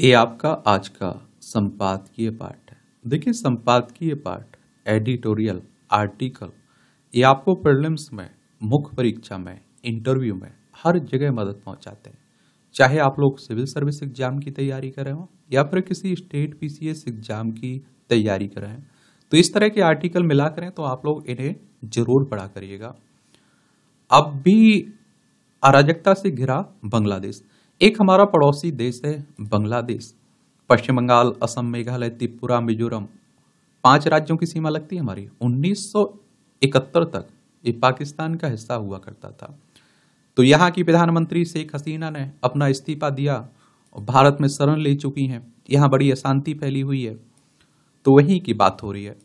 ये आपका आज का संपादकीय पाठ है देखिए संपादकीय पाठ एडिटोरियल आर्टिकल ये आपको प्रॉब्लम्स में मुख्य परीक्षा में इंटरव्यू में हर जगह मदद पहुंचाते हैं चाहे आप लोग सिविल सर्विस एग्जाम की तैयारी कर रहे हो या फिर किसी स्टेट पीसीएस एग्जाम की तैयारी कर रहे हैं तो इस तरह के आर्टिकल मिला करें तो आप लोग इन्हें जरूर पढ़ा करिएगा अब भी अराजकता से घिरा बांग्लादेश एक हमारा पड़ोसी देश है बांग्लादेश पश्चिम बंगाल असम मेघालय त्रिपुरा मिजोरम पांच राज्यों की सीमा लगती है हमारी 1971 तक ये पाकिस्तान का हिस्सा हुआ करता था तो यहाँ की प्रधानमंत्री शेख हसीना ने अपना इस्तीफा दिया और भारत में शरण ले चुकी हैं यहाँ बड़ी अशांति फैली हुई है तो वहीं की बात हो रही है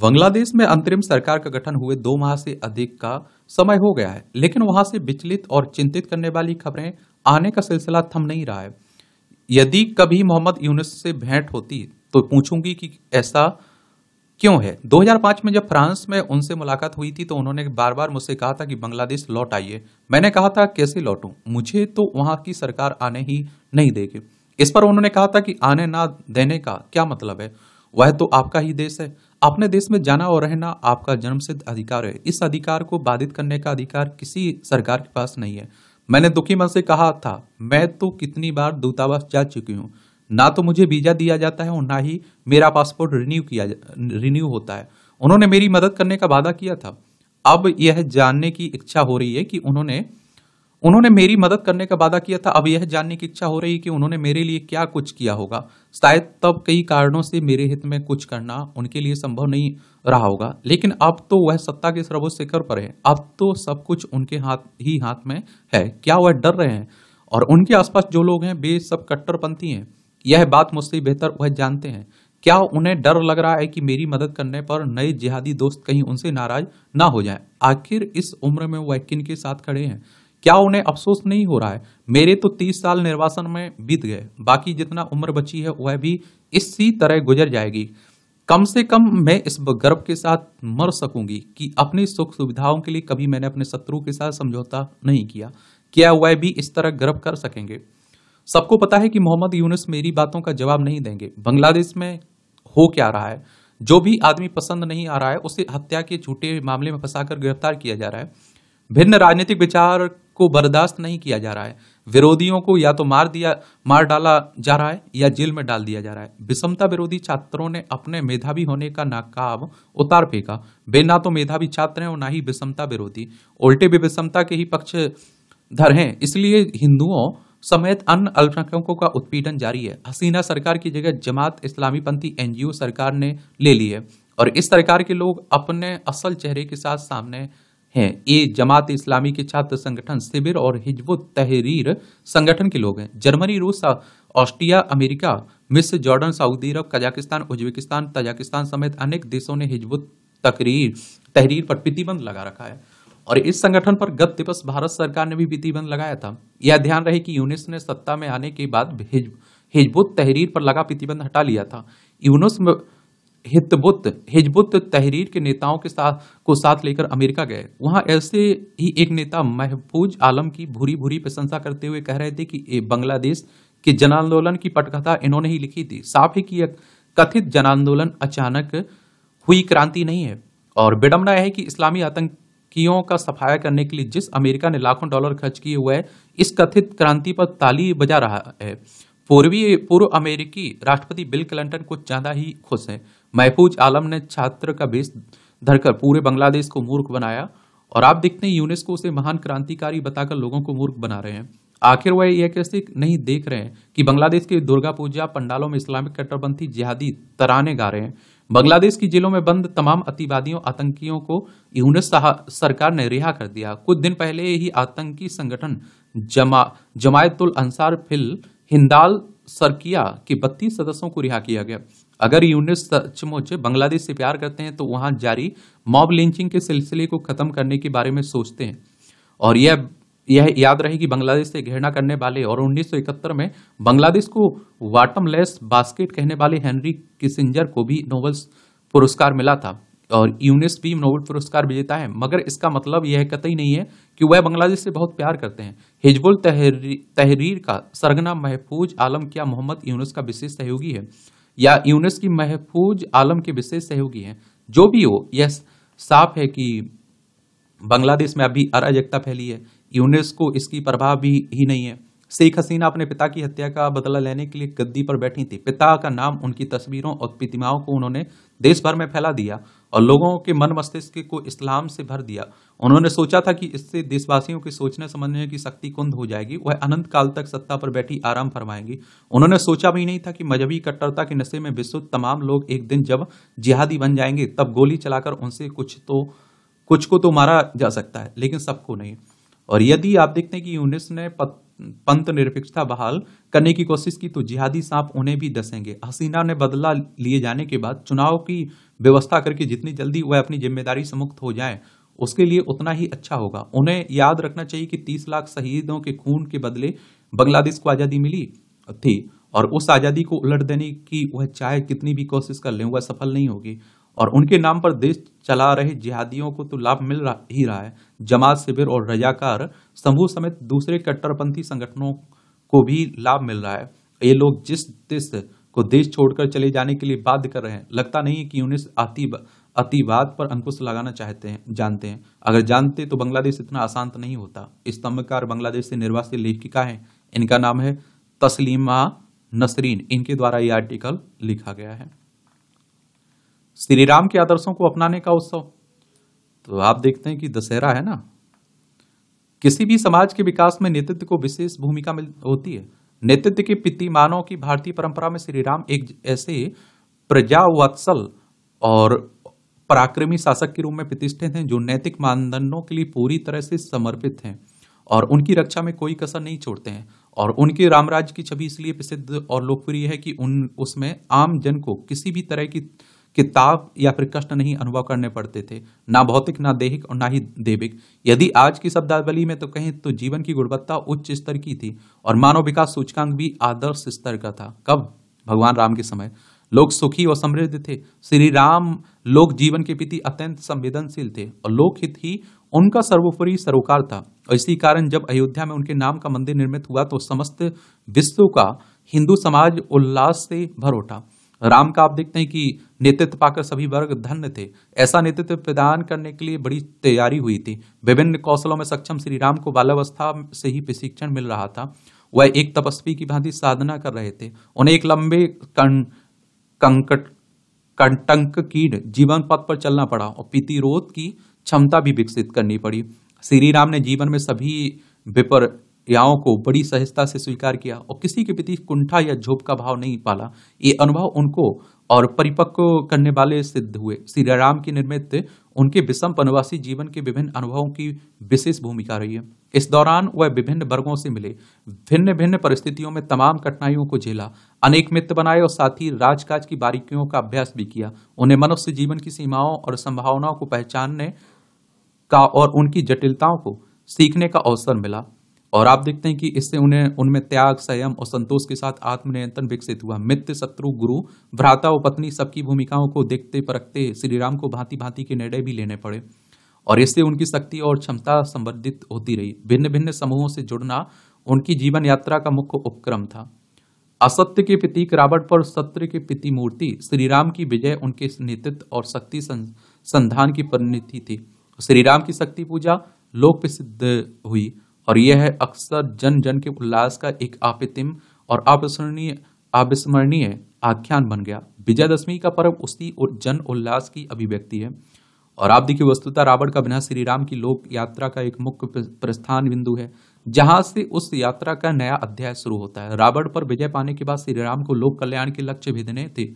बांग्लादेश में अंतरिम सरकार का गठन हुए दो माह से अधिक का समय हो गया है लेकिन वहां से विचलित और चिंतित करने वाली खबरें आने का सिलसिला थम नहीं रहा है यदि कभी मोहम्मद यूनिस से भेंट होती तो पूछूंगी कि ऐसा क्यों है 2005 में जब फ्रांस में उनसे मुलाकात हुई थी तो उन्होंने बार बार मुझसे कहा था कि बांग्लादेश लौट आइए मैंने कहा था कैसे लौटू मुझे तो वहां की सरकार आने ही नहीं देगी इस पर उन्होंने कहा था कि आने ना देने का क्या मतलब है वह तो आपका ही देश है अपने देश में जाना और रहना आपका जन्मसिद्ध अधिकार है इस अधिकार को बाधित करने का अधिकार किसी सरकार के पास नहीं है मैंने दुखी मन से कहा था मैं तो कितनी बार दूतावास जा चुकी हूँ ना तो मुझे वीजा दिया जाता है और ना ही मेरा पासपोर्ट रिन्यू किया रिन्यू होता है उन्होंने मेरी मदद करने का वादा किया था अब यह जानने की इच्छा हो रही है कि उन्होंने उन्होंने मेरी मदद करने का वादा किया था अब यह जानने की इच्छा हो रही कि उन्होंने मेरे लिए क्या कुछ किया होगा शायद तब कई कारणों से मेरे हित में कुछ करना उनके लिए संभव नहीं रहा होगा लेकिन अब तो वह सत्ता के सर्वोच्च शिखर पर है अब तो सब कुछ उनके हाथ ही हाथ में है क्या वह डर रहे हैं और उनके आसपास जो लोग हैं वे सब कट्टरपंथी हैं यह बात मुझसे बेहतर वह जानते हैं क्या उन्हें डर लग रहा है कि मेरी मदद करने पर नए जिहादी दोस्त कहीं उनसे नाराज ना हो जाए आखिर इस उम्र में वह किन के साथ खड़े हैं क्या उन्हें अफसोस नहीं हो रहा है मेरे तो तीस साल निर्वासन में बीत गए बाकी जितना उम्र बची है वह भी इसी तरह गुजर जाएगी कम से कम मैं इस गर्व के साथ मर सकूंगी कि अपनी सुख सुविधाओं के लिए कभी मैंने अपने शत्रु के साथ समझौता नहीं किया क्या वह भी इस तरह गर्व कर सकेंगे सबको पता है कि मोहम्मद यूनुस मेरी बातों का जवाब नहीं देंगे बांग्लादेश में हो क्या रहा है जो भी आदमी पसंद नहीं आ रहा है उसे हत्या के झूठे मामले में फंसाकर गिरफ्तार किया जा रहा है भिन्न राजनीतिक विचार को बर्दाश्त नहीं किया जा रहा है विरोधियों को या तो मार दिया मार डाला जा रहा है या जेल में डाल दिया जा रहा है विषमता विरोधी छात्रों ने अपने मेधावी होने का नाकाब उतार फेंका वे ना तो मेधावी छात्र हैं और ना ही विषमता विरोधी उल्टे भी विषमता के ही पक्षधर हैं इसलिए हिंदुओं समेत अन्य अल्पसंख्यकों का उत्पीड़न जारी है हसीना सरकार की जगह जमात इस्लामी पंथी एनजीओ सरकार ने ले ली है और इस सरकार के लोग अपने असल चेहरे के साथ सामने हैं ये जमात इस्लामी के छात्र संगठन शिविर और हिजबु तहरीर संगठन के लोग हैं जर्मनी रूस ऑस्ट्रिया अमेरिका मिस जॉर्डन सऊदी अरब कजाकिस्तान उज्बेकिस्तान तजाकिस्तान समेत अनेक देशों ने हिजबु तकरीर तहरीर पर प्रतिबंध लगा रखा है और इस संगठन पर गत दिवस भारत सरकार ने भी प्रतिबंध लगाया था यह ध्यान रहे कि यूनिस ने सत्ता में आने के बाद हिजबुत तहरीर पर लगा प्रतिबंध हटा लिया था यूनस हितबुत हिजबुत तहरीर के नेताओं के साथ को साथ लेकर अमेरिका गए वहां ऐसे ही एक नेता महफूज आलम की भूरी भूरी प्रशंसा करते हुए कह रहे थे कि बांग्लादेश के जन आंदोलन की पटकथा इन्होंने ही लिखी थी साफ है कि यह कथित जन आंदोलन अचानक हुई क्रांति नहीं है और विडम्बना है कि इस्लामी आतंकियों का सफाया करने के लिए जिस अमेरिका ने लाखों डॉलर खर्च किए हुए इस कथित क्रांति पर ताली बजा रहा है पूर्वी पूर्व अमेरिकी राष्ट्रपति बिल क्लिंटन कुछ ज़्यादा ही खुश हैं महफूज आलम ने छात्र का भेष धरकर पूरे बांग्लादेश को मूर्ख बनाया और आप देखते हैं यूनेस्को उसे महान क्रांतिकारी बताकर लोगों को मूर्ख बना रहे हैं आखिर वह यह कैसे नहीं देख रहे हैं कि बांग्लादेश के दुर्गा पूजा पंडालों में इस्लामिक कट्टरपंथी जिहादी तराने गा रहे हैं बांग्लादेश की जेलों में बंद तमाम अतिवादियों आतंकियों को यूनेस सरकार ने रिहा कर दिया कुछ दिन पहले ही आतंकी संगठन जमा जमायतुल अंसार फिल हिंदाल सरकिया के बत्तीस सदस्यों को रिहा किया गया अगर यूनिट सचमुच बांग्लादेश से प्यार करते हैं तो वहाँ जारी मॉब लिंचिंग के सिलसिले को ख़त्म करने के बारे में सोचते हैं और यह यह याद रहे कि बांग्लादेश से घृणा करने वाले और 1971 में बांग्लादेश को वाटमलेस बास्केट कहने वाले हेनरी किसिंजर को भी नोबल पुरस्कार मिला था और यूनिस भी नोबल पुरस्कार विजेता है मगर इसका मतलब यह कतई नहीं है कि वह बांग्लादेश से बहुत प्यार करते हैं हिजबुल तहरी, तहरीर का सरगना महफूज आलम क्या मोहम्मद यूनिस का विशेष सहयोगी है या यूनेस की महफूज आलम के विशेष सहयोगी हैं जो भी हो यह साफ है कि बांग्लादेश में अभी अराजकता फैली है यूनेस को इसकी प्रभाव भी ही नहीं है शेख हसीना अपने पिता की हत्या का बदला लेने के लिए गद्दी पर बैठी थी पिता का नाम उनकी तस्वीरों और प्रतिमाओं को उन्होंने देश भर में फैला दिया और लोगों के मन मस्तिष्क को इस्लाम से भर दिया उन्होंने सोचा था कि इससे देशवासियों के सोचने समझने की शक्ति कुंद हो जाएगी वह अनंत काल तक सत्ता पर बैठी आराम फरमाएंगी उन्होंने सोचा भी नहीं था कि मजहबी कट्टरता के नशे में विश्व तमाम लोग एक दिन जब जिहादी बन जाएंगे तब गोली चलाकर उनसे कुछ तो कुछ को तो मारा जा सकता है लेकिन सबको नहीं और यदि आप देखते हैं कि यूनिस ने पंत निरपेक्षता बहाल करने की कोशिश की तो जिहादी सांप उन्हें भी दसेंगे हसीना ने बदला लिए जाने के बाद चुनाव की व्यवस्था करके जितनी जल्दी वह अपनी जिम्मेदारी से मुक्त हो जाए उसके लिए उतना ही अच्छा होगा उन्हें याद रखना चाहिए कि तीस लाख शहीदों के खून के बदले बांग्लादेश को आज़ादी मिली थी और उस आज़ादी को उलट देने की वह चाहे कितनी भी कोशिश कर लें वह सफल नहीं होगी और उनके नाम पर देश चला रहे जिहादियों को तो लाभ मिल रहा ही रहा है जमात शिविर और रजाकार समूह समेत दूसरे कट्टरपंथी संगठनों को भी लाभ मिल रहा है ये लोग जिस देश को देश छोड़कर चले जाने के लिए बाध्य कर रहे हैं लगता नहीं है कि यूनिस अति अतिवाद पर अंकुश लगाना चाहते हैं जानते हैं अगर जानते तो बांग्लादेश इतना अशांत नहीं होता स्तंभकार बांग्लादेश से निर्वासित लेखिका है इनका नाम है तस्लीमा नसरीन इनके द्वारा ये आर्टिकल लिखा गया है श्री राम के आदर्शों को अपनाने का उत्सव तो आप देखते हैं कि दशहरा है ना किसी भी समाज के विकास में नेतृत्व को विशेष भूमिका होती है नेतृत्व के पितृमानों की भारतीय परंपरा में श्री राम एक ऐसे प्रजावत्सल और पराक्रमी शासक के रूप में प्रतिष्ठित हैं जो नैतिक मानदंडों के लिए पूरी तरह से समर्पित हैं और उनकी रक्षा में कोई कसर नहीं छोड़ते हैं और उनके रामराज की छवि इसलिए प्रसिद्ध और लोकप्रिय है कि उन उसमें आम जन को किसी भी तरह की किताब या फिर कष्ट नहीं अनुभव करने पड़ते थे ना भौतिक ना देहिक और ना ही देविक यदि आज की शब्दावली में तो कहें तो जीवन की गुणवत्ता उच्च स्तर की थी और मानव विकास सूचकांक भी आदर्श स्तर का था कब भगवान राम के समय लोग सुखी और समृद्ध थे श्री राम लोक जीवन के प्रति अत्यंत संवेदनशील थे और लोकहित ही उनका सर्वोपरि सरोकार था और इसी कारण जब अयोध्या में उनके नाम का मंदिर निर्मित हुआ तो समस्त विश्व का हिंदू समाज उल्लास से भर उठा राम का आप देखते हैं कि नेतृत्व पाकर सभी वर्ग धन्य थे ऐसा नेतृत्व प्रदान करने के लिए बड़ी तैयारी हुई थी विभिन्न कौशलों में सक्षम श्री राम को बाल्यावस्था से ही प्रशिक्षण मिल रहा था वह एक तपस्वी की भांति साधना कर रहे थे उन्हें एक लंबे कं, कंकट कंटंक कीड जीवन पथ पर चलना पड़ा और प्रतिरोध की क्षमता भी विकसित करनी पड़ी श्री राम ने जीवन में सभी विपर क्रियाओं को बड़ी सहजता से स्वीकार किया और किसी के प्रति कुंठा या झोप का भाव नहीं पाला ये अनुभव उनको और परिपक्व करने वाले सिद्ध हुए श्री राम की निर्मित उनके विषम वनवासी जीवन के विभिन्न अनुभवों की विशेष भूमिका रही है इस दौरान वह विभिन्न वर्गों से मिले भिन्न भिन्न परिस्थितियों में तमाम कठिनाइयों को झेला अनेक मित्र बनाए और साथ ही राजकाज की बारीकियों का अभ्यास भी किया उन्हें मनुष्य जीवन की सीमाओं और संभावनाओं को पहचानने का और उनकी जटिलताओं को सीखने का अवसर मिला और आप देखते हैं कि इससे उन्हें उनमें त्याग संयम और संतोष के साथ आत्मनियंत्रण विकसित हुआ मित्र शत्रु गुरु भ्राता और पत्नी सबकी भूमिकाओं को देखते परखते श्री राम को भांति भांति के निर्णय भी लेने पड़े और इससे उनकी शक्ति और क्षमता संवर्धित होती रही भिन्न भिन्न समूहों से जुड़ना उनकी जीवन यात्रा का मुख्य उपक्रम था असत्य के प्रतीक रावण पर सत्य के प्रति मूर्ति श्री राम की विजय उनके नेतृत्व और शक्ति संधान की परिणति थी श्री राम की शक्ति पूजा लोक प्रसिद्ध हुई और यह है अक्सर जन जन के उल्लास का एक आपितिम और अविस्मरणीय अविस्मरणीय आख्यान बन गया विजयदशमी का पर्व उसी जन उल्लास की अभिव्यक्ति है और आप देखिए वस्तुतः रावण का बिना श्री राम की लोक यात्रा का एक मुख्य प्रस्थान बिंदु है जहां से उस यात्रा का नया अध्याय शुरू होता है रावण पर विजय पाने के बाद श्री राम को लोक कल्याण के लक्ष्य भेदने थे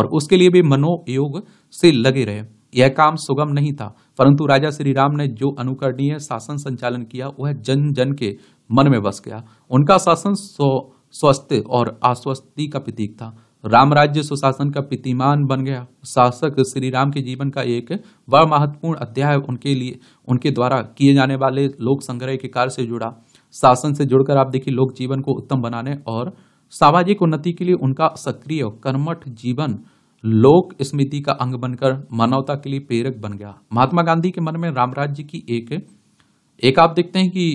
और उसके लिए भी मनोयोग से लगे रहे यह काम सुगम नहीं था परंतु राजा श्री राम ने जो अनुकरणीय शासन संचालन किया वह जन जन के मन में बस गया उनका शासन स्वस्थ और आश्वस्ति का प्रतीक था राम राज्य सुशासन का प्रतिमान बन गया शासक श्री राम के जीवन का एक बड़ा महत्वपूर्ण अध्याय उनके लिए उनके द्वारा किए जाने वाले लोक संग्रह के कार्य से जुड़ा शासन से जुड़कर आप देखिए लोक जीवन को उत्तम बनाने और सामाजिक उन्नति के लिए उनका सक्रिय कर्मठ जीवन लोक स्मृति का अंग बनकर मानवता के लिए प्रेरक बन गया महात्मा गांधी के मन में रामराज जी की एक एक आप देखते हैं कि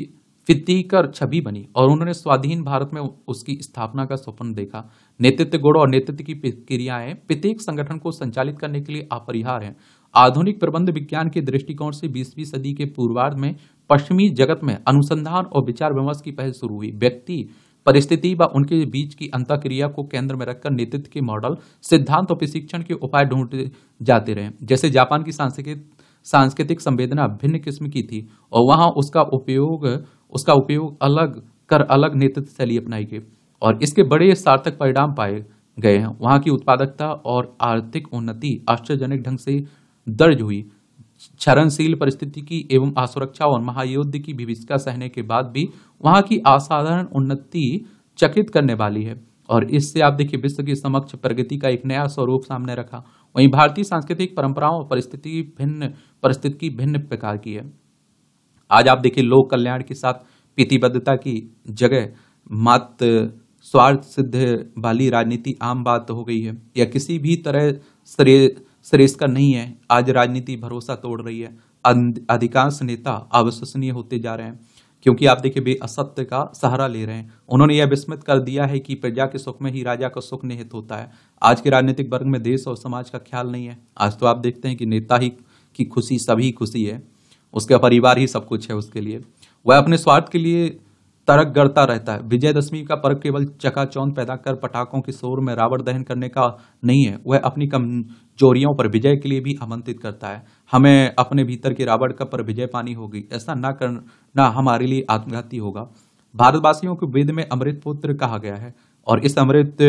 फितीकर छवि बनी और उन्होंने स्वाधीन भारत में उसकी स्थापना का स्वप्न देखा नेतृत्व गुण और नेतृत्व की क्रियाएं प्रत्येक संगठन को संचालित करने के लिए अपरिहार हैं आधुनिक प्रबंध विज्ञान के दृष्टिकोण से बीसवीं सदी के पूर्वार्ध में पश्चिमी जगत में अनुसंधान और विचार विमर्श की पहल शुरू हुई व्यक्ति परिस्थिति व उनके बीच की अंतक्रिया को केंद्र में रखकर नेतृत्व के मॉडल सिद्धांत और प्रशिक्षण के उपाय ढूंढते जाते रहे जैसे जापान की सांस्कृतिक सांस्कृतिक संवेदना भिन्न किस्म की थी और वहाँ उसका उपयोग उसका उपयोग अलग कर अलग नेतृत्व शैली अपनाई गई और इसके बड़े सार्थक परिणाम पाए गए हैं वहाँ की उत्पादकता और आर्थिक उन्नति आश्चर्यजनक ढंग से दर्ज हुई क्षरणशील परिस्थिति की एवं असुरक्षा और महायुद्ध की विभिषिका सहने के बाद भी वहाँ की असाधारण उन्नति चकित करने वाली है और इससे आप देखिए विश्व के समक्ष प्रगति का एक नया स्वरूप सामने रखा वहीं भारतीय सांस्कृतिक परंपराओं और परिस्थिति भिन्न परिस्थिति की भिन्न प्रकार की है आज आप देखिए लोक कल्याण के साथ प्रतिबद्धता की जगह मात स्वार्थ सिद्ध वाली राजनीति आम बात हो गई है या किसी भी तरह श्रेय श्रेष्ठ का नहीं है आज राजनीति भरोसा तोड़ रही है अधिकांश नेता अविश्वसनीय होते जा रहे हैं क्योंकि आप देखिए भी असत्य का सहारा ले रहे हैं उन्होंने यह विस्मित कर दिया है कि प्रजा के सुख में ही राजा का सुख निहित होता है आज के राजनीतिक वर्ग में देश और समाज का ख्याल नहीं है आज तो आप देखते हैं कि नेता ही की खुशी सभी खुशी है उसका परिवार ही सब कुछ है उसके लिए वह अपने स्वार्थ के लिए तरक गढ़ता रहता है विजयदशमी का पर्व केवल चकाचौंध पैदा कर पटाखों के शोर में रावण दहन करने का नहीं है वह अपनी कमजोरियों पर विजय के लिए भी आमंत्रित करता है हमें अपने भीतर के रावण का पर विजय पानी होगी ऐसा ना कर ना हमारे लिए आत्मघाती होगा भारतवासियों को वेद में अमृत पुत्र कहा गया है और इस अमृत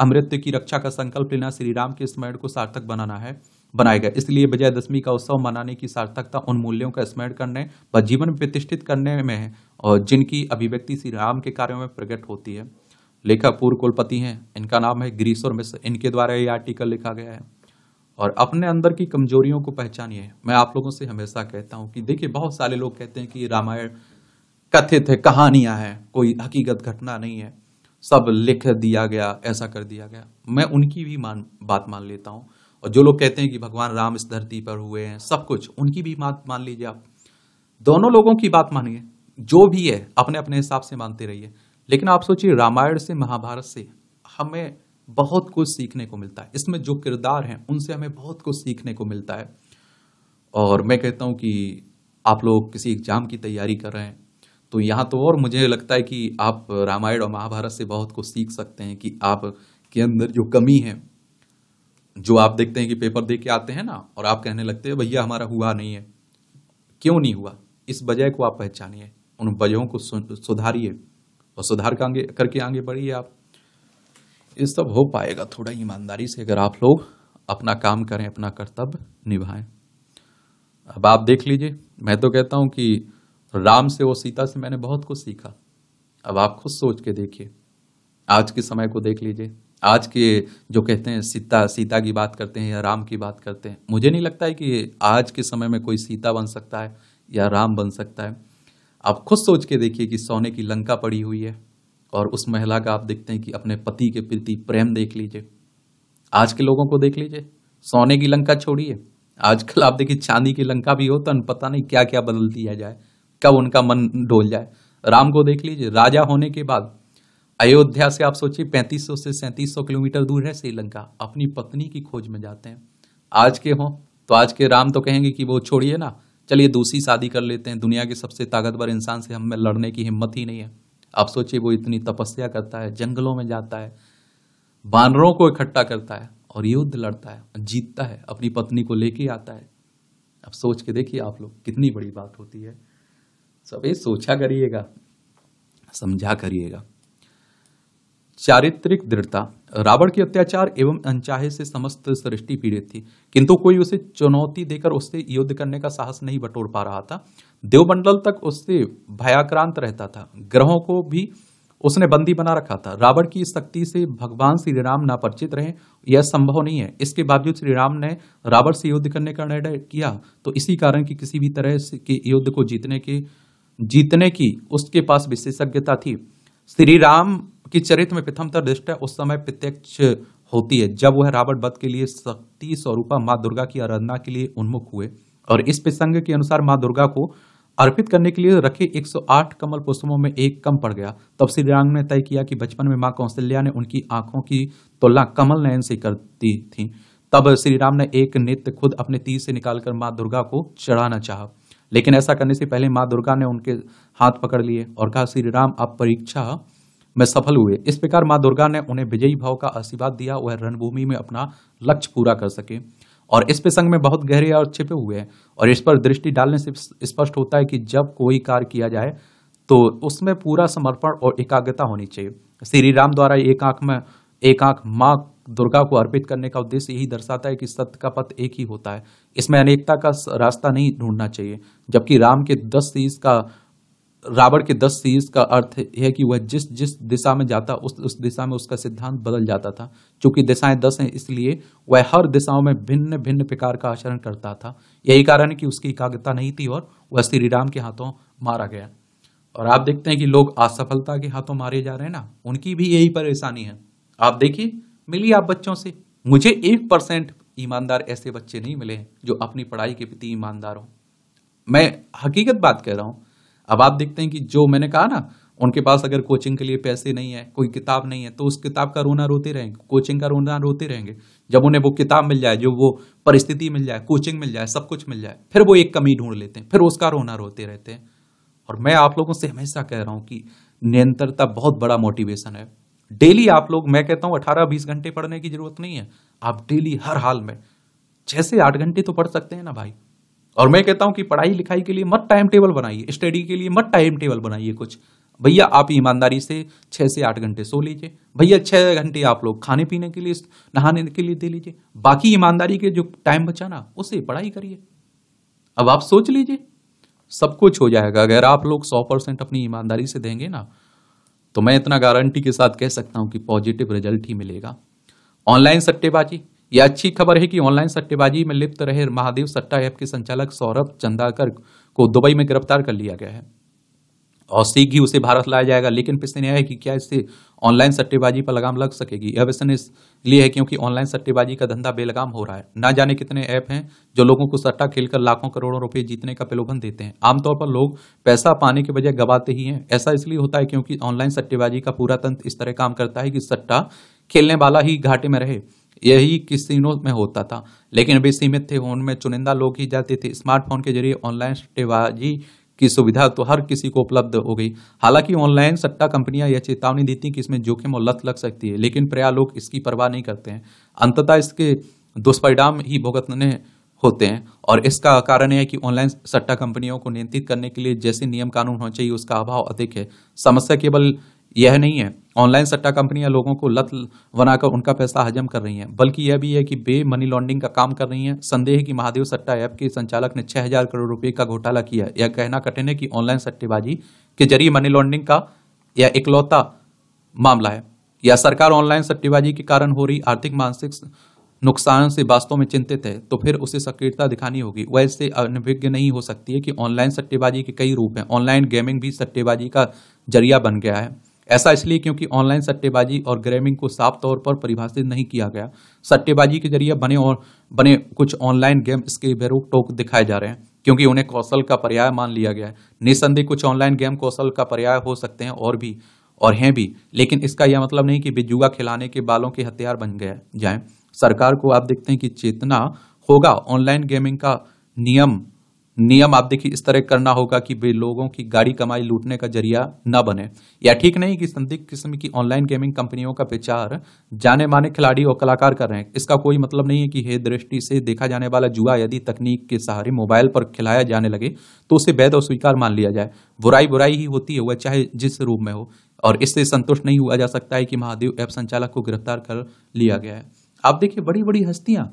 अमृत की रक्षा का संकल्प लेना श्री राम के स्मरण को सार्थक बनाना है गया इसलिए विजयदशमी का उत्सव मनाने की सार्थकता उन मूल्यों का स्मरण करने व जीवन में प्रतिष्ठित करने में है और जिनकी अभिव्यक्ति श्री राम के कार्यों में प्रकट होती है लेखक पूर्व कुलपति हैं इनका नाम है ग्रीसोर मिश्र इनके द्वारा ये आर्टिकल लिखा गया है और अपने अंदर की कमजोरियों को पहचानिए मैं आप लोगों से हमेशा कहता हूँ कि देखिए बहुत सारे लोग कहते हैं कि रामायण कथित है कहानियां हैं कोई हकीकत घटना नहीं है सब लिख दिया गया ऐसा कर दिया गया मैं उनकी भी मान बात मान लेता हूँ और जो लोग कहते हैं कि भगवान राम इस धरती पर हुए हैं सब कुछ उनकी भी बात मान लीजिए आप दोनों लोगों की बात मानिए जो भी है अपने अपने हिसाब से मानते रहिए लेकिन आप सोचिए रामायण से महाभारत से हमें बहुत कुछ सीखने को मिलता है इसमें जो किरदार हैं उनसे हमें बहुत कुछ सीखने को मिलता है और मैं कहता हूँ कि आप लोग किसी एग्ज़ाम की तैयारी कर रहे हैं तो यहाँ तो और मुझे लगता है कि आप रामायण और महाभारत से बहुत कुछ सीख सकते हैं कि आप के अंदर जो कमी है जो आप देखते हैं कि पेपर दे के आते हैं ना और आप कहने लगते हैं भैया हमारा हुआ नहीं है क्यों नहीं हुआ इस वजह को आप पहचानिए उन वजहों को सुधारिए और सुधार करके आगे बढ़िए आप ये सब हो पाएगा थोड़ा ईमानदारी से अगर आप लोग अपना काम करें अपना कर्तव्य निभाएं अब आप देख लीजिए मैं तो कहता हूँ कि राम से और सीता से मैंने बहुत कुछ सीखा अब आप खुद सोच के देखिए आज के समय को देख लीजिए आज के जो कहते हैं सीता सीता की बात करते हैं या राम की बात करते हैं मुझे नहीं लगता है कि आज के समय में कोई सीता बन सकता है या राम बन सकता है आप खुद सोच के देखिए कि सोने की लंका पड़ी हुई है और उस महिला का आप देखते हैं कि अपने पति के प्रति प्रेम देख लीजिए आज के लोगों को देख लीजिए सोने की लंका छोड़िए आजकल आप देखिए चांदी की लंका भी हो तो पता नहीं क्या क्या बदल दिया जाए कब उनका मन डोल जाए राम को देख लीजिए राजा होने के बाद अयोध्या से आप सोचिए 3500 से 3700 किलोमीटर दूर है श्रीलंका अपनी पत्नी की खोज में जाते हैं आज के हों तो आज के राम तो कहेंगे कि वो छोड़िए ना चलिए दूसरी शादी कर लेते हैं दुनिया के सबसे ताकतवर इंसान से हमें लड़ने की हिम्मत ही नहीं है आप सोचिए वो इतनी तपस्या करता है जंगलों में जाता है बानरों को इकट्ठा करता है और युद्ध लड़ता है जीतता है अपनी पत्नी को लेके आता है अब सोच के देखिए आप लोग कितनी बड़ी बात होती है सब ये सोचा करिएगा समझा करिएगा चारित्रिक दृढ़ता रावण के अत्याचार एवं अनचाहे से समस्त सृष्टि पीड़ित थी किंतु कोई उसे चुनौती देकर उससे युद्ध करने का साहस नहीं बटोर पा रहा था देवमंडल तक उससे भयाक्रांत रहता था ग्रहों को भी उसने बंदी बना रखा था रावण की शक्ति से भगवान श्री राम नापरिचित रहे यह संभव नहीं है इसके बावजूद श्री राम ने रावण से युद्ध करने का निर्णय किया तो इसी कारण कि किसी भी तरह के युद्ध को जीतने के जीतने की उसके पास विशेषज्ञता थी श्री राम की चरित्र में प्रथमतर दृष्टि उस समय प्रत्यक्ष होती है जब वह रावण वध के लिए शक्ति स्वरूपा माँ दुर्गा की आराधना के लिए उन्मुख हुए और इस प्रसंग के अनुसार माँ दुर्गा को अर्पित करने के लिए रखे 108 कमल पुष्पों में एक कम पड़ गया तब श्री रांग ने तय किया कि बचपन में मां कौशल्या ने उनकी आंखों की तुलना कमल नयन से कर दी थी तब श्री राम ने एक नृत्य खुद अपने तीर से निकालकर माँ दुर्गा को चढ़ाना चाहा लेकिन ऐसा करने से पहले माँ दुर्गा ने उनके हाथ पकड़ लिए और कहा श्री राम आप परीक्षा में सफल हुए इस प्रकार माँ दुर्गा ने उन्हें विजयी भाव का आशीर्वाद दिया वह रणभूमि में अपना लक्ष्य पूरा कर सके और इस प्रसंग में बहुत गहरे और छिपे हुए हैं और इस पर दृष्टि डालने से स्पष्ट होता है कि जब कोई कार्य किया जाए तो उसमें पूरा समर्पण और एकाग्रता होनी चाहिए श्री राम द्वारा एक आंख में एक आंख माँ दुर्गा को अर्पित करने का उद्देश्य यही दर्शाता है कि सत्य का पथ एक ही होता है इसमें अनेकता का रास्ता नहीं ढूंढना चाहिए जबकि राम के दस चीज का रावण के दस शीर्ष का अर्थ है कि वह जिस जिस दिशा में जाता उस उस दिशा में उसका सिद्धांत बदल जाता था क्योंकि दिशाएं दस हैं इसलिए वह हर दिशाओं में भिन्न भिन्न प्रकार का आचरण करता था यही कारण है कि उसकी एकाग्रता नहीं थी और वह श्री राम के हाथों मारा गया और आप देखते हैं कि लोग असफलता के हाथों मारे जा रहे हैं ना उनकी भी यही परेशानी है आप देखिए मिली आप बच्चों से मुझे एक परसेंट ईमानदार ऐसे बच्चे नहीं मिले जो अपनी पढ़ाई के प्रति ईमानदार हो मैं हकीकत बात कह रहा हूँ अब आप देखते हैं कि जो मैंने कहा ना उनके पास अगर कोचिंग के लिए पैसे नहीं है कोई किताब नहीं है तो उस किताब का रोना रोते रहेंगे कोचिंग का रोना रोते रहेंगे जब उन्हें वो किताब मिल जाए जो वो परिस्थिति मिल जाए कोचिंग मिल जाए सब कुछ मिल जाए फिर वो एक कमी ढूंढ लेते हैं फिर उसका रोना रोते रहते हैं और मैं आप लोगों से हमेशा कह रहा हूँ कि निरंतरता बहुत बड़ा मोटिवेशन है डेली आप लोग मैं कहता हूँ अठारह बीस घंटे पढ़ने की जरूरत नहीं है आप डेली हर हाल में छः से आठ घंटे तो पढ़ सकते हैं ना भाई और मैं कहता हूं कि पढ़ाई लिखाई के लिए मत टाइम टेबल बनाइए स्टडी के लिए मत टाइम टेबल बनाइए कुछ भैया आप ईमानदारी से छः से आठ घंटे सो लीजिए भैया छः घंटे आप लोग खाने पीने के लिए नहाने के लिए दे लीजिए बाकी ईमानदारी के जो टाइम बचाना उसे पढ़ाई करिए अब आप सोच लीजिए सब कुछ हो जाएगा अगर आप लोग सौ परसेंट अपनी ईमानदारी से देंगे ना तो मैं इतना गारंटी के साथ कह सकता हूँ कि पॉजिटिव रिजल्ट ही मिलेगा ऑनलाइन सट्टेबाजी यह अच्छी खबर है कि ऑनलाइन सट्टेबाजी में लिप्त रहे महादेव सट्टा ऐप के संचालक सौरभ चंदाकर को दुबई में गिरफ्तार कर लिया गया है और शीघ्र ही उसे भारत लाया जाएगा लेकिन प्रश्न यह है कि क्या इससे ऑनलाइन सट्टेबाजी पर लगाम लग सकेगी यह प्रश्न इसलिए है क्योंकि ऑनलाइन सट्टेबाजी का धंधा बेलगाम हो रहा है ना जाने कितने ऐप हैं जो लोगों को सट्टा खेलकर लाखों करोड़ों रुपए जीतने का प्रलोभन देते हैं आमतौर पर लोग पैसा पाने के बजाय गवाते ही हैं ऐसा इसलिए होता है क्योंकि ऑनलाइन सट्टेबाजी का पूरा तंत्र इस तरह काम करता है कि सट्टा खेलने वाला ही घाटे में रहे यही किस दिनों में होता था लेकिन अभी सीमित थे उनमें चुनिंदा लोग ही जाते थे स्मार्टफोन के जरिए ऑनलाइन सट्टेबाजी की सुविधा तो हर किसी को उपलब्ध हो गई हालांकि ऑनलाइन सट्टा कंपनियां यह चेतावनी देती हैं कि इसमें जोखिम और लत लग सकती है लेकिन प्रया लोग इसकी परवाह नहीं करते हैं अंततः इसके दुष्परिणाम ही भुगतने होते हैं और इसका कारण है कि ऑनलाइन सट्टा कंपनियों को नियंत्रित करने के लिए जैसे नियम कानून होने चाहिए उसका अभाव अधिक है समस्या केवल यह नहीं है ऑनलाइन सट्टा कंपनियां लोगों को लत बनाकर उनका पैसा हजम कर रही हैं बल्कि यह भी है कि बे मनी लॉन्ड्रिंग का काम कर रही हैं संदेह है कि महादेव सट्टा ऐप के संचालक ने छह हजार करोड़ रुपए का घोटाला किया यह कहना कठिन है कि ऑनलाइन सट्टेबाजी के जरिए मनी लॉन्ड्रिंग का यह इकलौता मामला है या सरकार ऑनलाइन सट्टेबाजी के कारण हो रही आर्थिक मानसिक नुकसान से वास्तव में चिंतित है तो फिर उसे सक्रियता दिखानी होगी वह इससे अनभिज्ञ नहीं हो सकती है कि ऑनलाइन सट्टेबाजी के कई रूप हैं ऑनलाइन गेमिंग भी सट्टेबाजी का जरिया बन गया है ऐसा इसलिए क्योंकि ऑनलाइन सट्टेबाजी और ग्रेमिंग को साफ तौर पर परिभाषित नहीं किया गया सट्टेबाजी के जरिए बने और बने कुछ ऑनलाइन गेम इसके बेरोक टोक दिखाए जा रहे हैं क्योंकि उन्हें कौशल का पर्याय मान लिया गया है निसंदेह कुछ ऑनलाइन गेम कौशल का पर्याय हो सकते हैं और भी और हैं भी लेकिन इसका यह मतलब नहीं कि बिजुआ खिलाने के बालों के हथियार बन गए जाए सरकार को आप देखते हैं कि चेतना होगा ऑनलाइन गेमिंग का नियम नियम आप देखिए इस तरह करना होगा कि वे लोगों की गाड़ी कमाई लूटने का जरिया न बने या ठीक नहीं कि संदिग्ध किस्म की ऑनलाइन गेमिंग कंपनियों का प्रचार जाने माने खिलाड़ी और कलाकार कर रहे हैं इसका कोई मतलब नहीं है कि हे दृष्टि से देखा जाने वाला जुआ यदि तकनीक के सहारे मोबाइल पर खिलाया जाने लगे तो उसे वैध और स्वीकार मान लिया जाए बुराई बुराई ही होती है वह चाहे जिस रूप में हो और इससे संतुष्ट नहीं हुआ जा सकता है कि महादेव ऐप संचालक को गिरफ्तार कर लिया गया है आप देखिए बड़ी बड़ी हस्तियाँ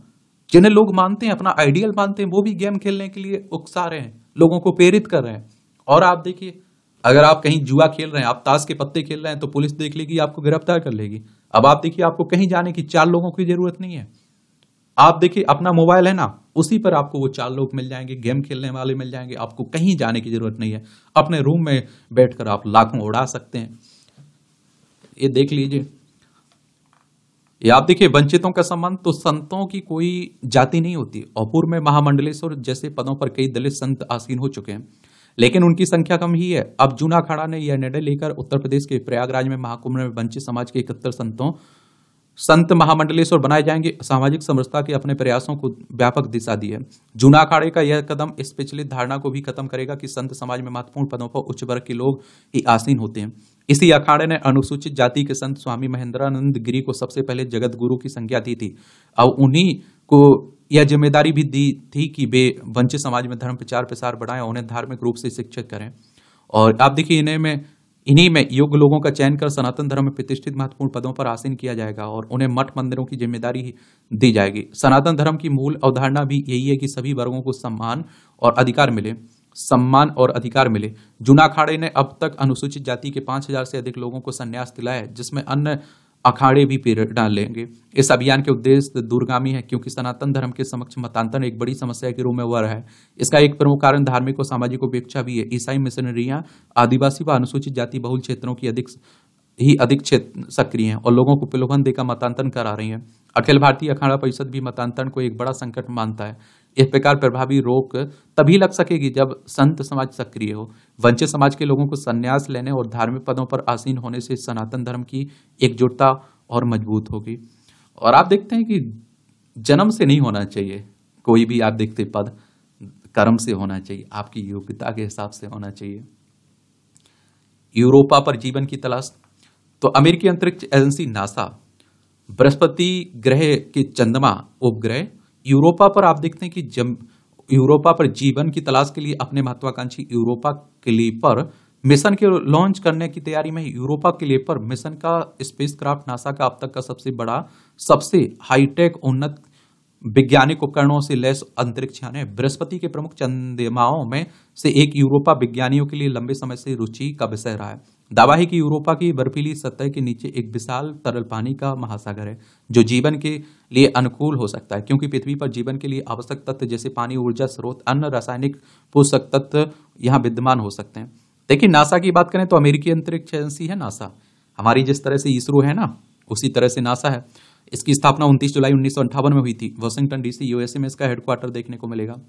जिन्हें लोग मानते हैं अपना आइडियल मानते हैं वो भी गेम खेलने के लिए उकसा रहे हैं लोगों को प्रेरित कर रहे हैं और आप देखिए अगर आप कहीं जुआ खेल रहे हैं आप ताश के पत्ते खेल रहे हैं तो पुलिस देख लेगी आपको गिरफ्तार कर लेगी अब आप देखिए आपको कहीं जाने की चार लोगों की जरूरत नहीं है आप देखिए अपना मोबाइल है ना उसी पर आपको वो चार लोग मिल जाएंगे गेम खेलने वाले मिल जाएंगे आपको कहीं जाने की जरूरत नहीं है अपने रूम में बैठकर आप लाखों उड़ा सकते हैं ये देख लीजिए ये आप देखिए वंचितों का संबंध तो संतों की कोई जाति नहीं होती अपूर्व में महामंडलेश्वर जैसे पदों पर कई दलित संत आसीन हो चुके हैं लेकिन उनकी संख्या कम ही है अब जूना अखाड़ा ने यह निर्णय लेकर उत्तर प्रदेश के प्रयागराज में महाकुंभ में वंचित समाज के इकहत्तर संतों संत महामंडलेश्वर बनाए जाएंगे सामाजिक समरसता के अपने प्रयासों को व्यापक दिशा दी है जूना अखाड़े का यह कदम इस पिछली धारणा को भी खत्म करेगा कि संत समाज में महत्वपूर्ण पदों पर उच्च वर्ग के लोग ही आसीन होते हैं इसी अखाड़े ने अनुसूचित जाति के संत स्वामी महेंद्रानंद गिरी को सबसे पहले जगत गुरु की संज्ञा दी थी और उन्हीं को यह जिम्मेदारी भी दी थी कि वे वंचित समाज में धर्म प्रचार प्रसार बढ़ाएं उन्हें धार्मिक रूप से शिक्षित करें और आप देखिए इन्हें में इन्हीं में योग्य लोगों का चयन कर सनातन धर्म में प्रतिष्ठित महत्वपूर्ण पदों पर आसीन किया जाएगा और उन्हें मठ मंदिरों की जिम्मेदारी दी जाएगी सनातन धर्म की मूल अवधारणा भी यही है कि सभी वर्गों को सम्मान और अधिकार मिले सम्मान और अधिकार मिले जूना अखाड़े ने अब तक अनुसूचित जाति के पाँच हजार से अधिक लोगों को संन्यास दिलाया है जिसमें अन्य अखाड़े भी प्रेरणा लेंगे इस अभियान के उद्देश्य दूरगामी है क्योंकि सनातन धर्म के समक्ष मतांतर एक बड़ी समस्या के रूप में हुआ रहा है इसका एक प्रमुख कारण धार्मिक और सामाजिक उपेक्षा भी है ईसाई मिशनरियाँ आदिवासी व अनुसूचित जाति बहुल क्षेत्रों की अधिक ही अधिक क्षेत्र सक्रिय हैं और लोगों को प्रलोभन देकर मतांतरण करा रही हैं अखिल भारतीय अखाड़ा परिषद भी मतांतरण को एक बड़ा संकट मानता है इस प्रकार प्रभावी रोक तभी लग सकेगी जब संत समाज सक्रिय हो वंचित समाज के लोगों को संन्यास लेने और धार्मिक पदों पर आसीन होने से सनातन धर्म की एकजुटता और मजबूत होगी और आप देखते हैं कि जन्म से नहीं होना चाहिए कोई भी आप देखते पद कर्म से होना चाहिए आपकी योग्यता के हिसाब से होना चाहिए यूरोपा पर जीवन की तलाश तो अमेरिकी अंतरिक्ष एजेंसी नासा बृहस्पति ग्रह के चंद्रमा उपग्रह यूरोपा पर आप देखते हैं कि जब यूरोपा पर जीवन की तलाश के लिए अपने महत्वाकांक्षी यूरोपा लिए पर मिशन के लॉन्च करने की तैयारी में यूरोपा लिए पर मिशन का स्पेसक्राफ्ट नासा का अब तक का सबसे बड़ा सबसे हाईटेक उन्नत वैज्ञानिक उपकरणों से लैस अंतरिक्ष यान है बृहस्पति के प्रमुख चंद्रमाओं में से एक यूरोपा विज्ञानियों के लिए लंबे समय से रुचि का विषय रहा है दावा है कि यूरोपा की बर्फीली सतह के नीचे एक विशाल तरल पानी का महासागर है जो जीवन के लिए अनुकूल हो सकता है क्योंकि पृथ्वी पर जीवन के लिए आवश्यक तत्व जैसे पानी ऊर्जा स्रोत अन्य रासायनिक पोषक तत्व यहाँ विद्यमान हो सकते हैं देखिए नासा की बात करें तो अमेरिकी अंतरिक्ष एजेंसी है नासा हमारी जिस तरह से इसरो है ना उसी तरह से नासा है इसकी स्थापना उनतीस जुलाई उन्नीस में हुई थी वॉशिंगटन डीसी यूएसए में इसका हेडक्वार्टर देखने को मिलेगा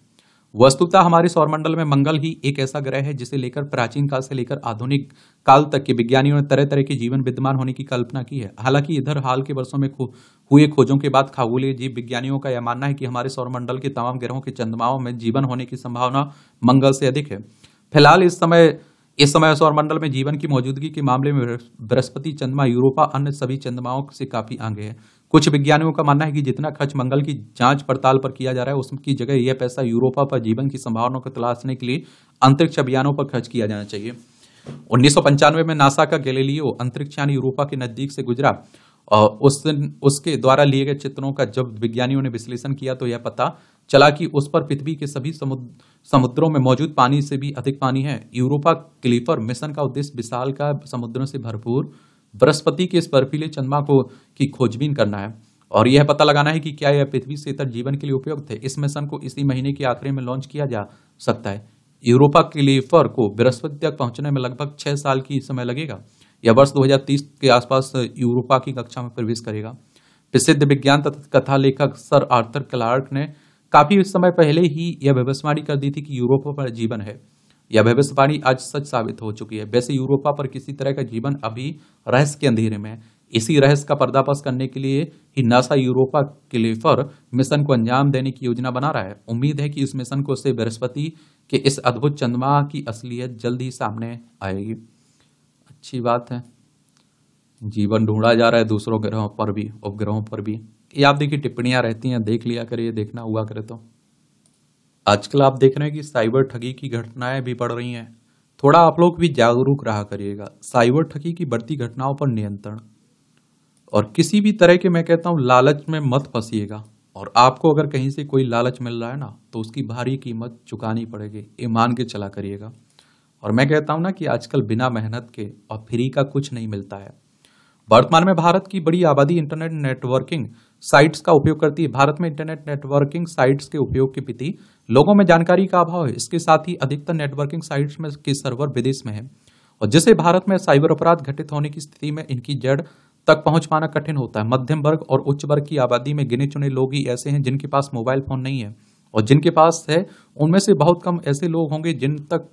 वस्तुतः हमारे सौरमंडल में मंगल ही एक ऐसा ग्रह है जिसे लेकर प्राचीन काल से लेकर आधुनिक काल तक के विज्ञानियों ने तरह तरह के जीवन विद्यमान होने की कल्पना की है हालांकि इधर हाल के वर्षों में खो, हुए खोजों के बाद खगोलीय जीव विज्ञानियों का यह मानना है कि हमारे सौरमंडल के तमाम ग्रहों के चंद्रमाओं में जीवन होने की संभावना मंगल से अधिक है फिलहाल इस समय इस समय सौरमंडल में जीवन की मौजूदगी के मामले में बृहस्पति चंद्रमा यूरोपा अन्य सभी चंद्रमाओं से काफी आगे है कुछ वैज्ञानिकों का मानना है कि जितना खर्च मंगल की जांच पड़ताल पर किया जा रहा है उसकी जगह यह पैसा यूरोपा पर जीवन की संभावनाओं को तलाशने के लिए अंतरिक्ष अभियानों पर खर्च किया जाना चाहिए उन्नीस में नासा का गैलीलियो यानी यूरोपा के नजदीक से गुजरा और उस दिन उसके द्वारा लिए गए चित्रों का जब विज्ञानियों ने विश्लेषण किया तो यह पता चला कि उस पर पृथ्वी के सभी समुद्रों में मौजूद पानी से भी अधिक पानी है यूरोपा क्लीफर मिशन का उद्देश्य विशाल का समुद्रों से भरपूर बृहस्पति के इस बर्फीले चंद्रमा को की खोजबीन करना है और यह पता लगाना है कि क्या यह पृथ्वी से इतर जीवन के लिए उपयुक्त है इस मिशन को इसी महीने के आखिरी में लॉन्च किया जा सकता है यूरोपा क्लीफर को बृहस्पति तक पहुंचने में लगभग छः साल की समय लगेगा यह वर्ष 2030 के आसपास यूरोपा की कक्षा में प्रवेश करेगा प्रसिद्ध विज्ञान तथा कथा लेखक सर आर्थर क्लार्क ने काफी समय पहले ही यह भविष्यवाणी कर दी थी कि यूरोपा पर जीवन है यह भविष्यवाणी आज सच साबित हो चुकी है वैसे यूरोपा पर किसी तरह का जीवन अभी रहस्य के अंधेरे में है इसी रहस्य का पर्दाफाश करने के लिए ही नासा यूरोपा किले पर मिशन को अंजाम देने की योजना बना रहा है उम्मीद है कि इस मिशन को से बृहस्पति के इस अद्भुत चंद्रमा की असलियत जल्द ही सामने आएगी अच्छी बात है जीवन ढूंढा जा रहा है दूसरों ग्रहों पर भी उपग्रहों पर भी ये आप देखिए टिप्पणियां रहती हैं देख लिया करिए देखना हुआ करे तो आजकल आप देख रहे हैं कि साइबर ठगी की घटनाएं भी बढ़ रही हैं थोड़ा आप लोग भी जागरूक रहा करिएगा साइबर ठगी की बढ़ती घटनाओं पर नियंत्रण और किसी भी तरह के मैं कहता हूँ लालच में मत फंसीएगा और आपको अगर कहीं से कोई लालच मिल रहा है ना तो उसकी भारी कीमत चुकानी पड़ेगी ईमान के चला करिएगा और मैं कहता हूँ ना कि आजकल बिना मेहनत के और फ्री का कुछ नहीं मिलता है वर्तमान में भारत की बड़ी आबादी इंटरनेट नेटवर्किंग साइट्स का उपयोग करती है भारत में इंटरनेट नेटवर्किंग साइट्स के उपयोग के प्रति लोगों में जानकारी का अभाव है इसके साथ ही अधिकतर नेटवर्किंग साइट्स में के सर्वर विदेश में है और जिसे भारत में साइबर अपराध घटित होने की स्थिति में इनकी जड़ तक पहुंच पाना कठिन होता है मध्यम वर्ग और उच्च वर्ग की आबादी में गिने चुने लोग ही ऐसे हैं जिनके पास मोबाइल फोन नहीं है और जिनके पास है उनमें से बहुत कम ऐसे लोग होंगे जिन तक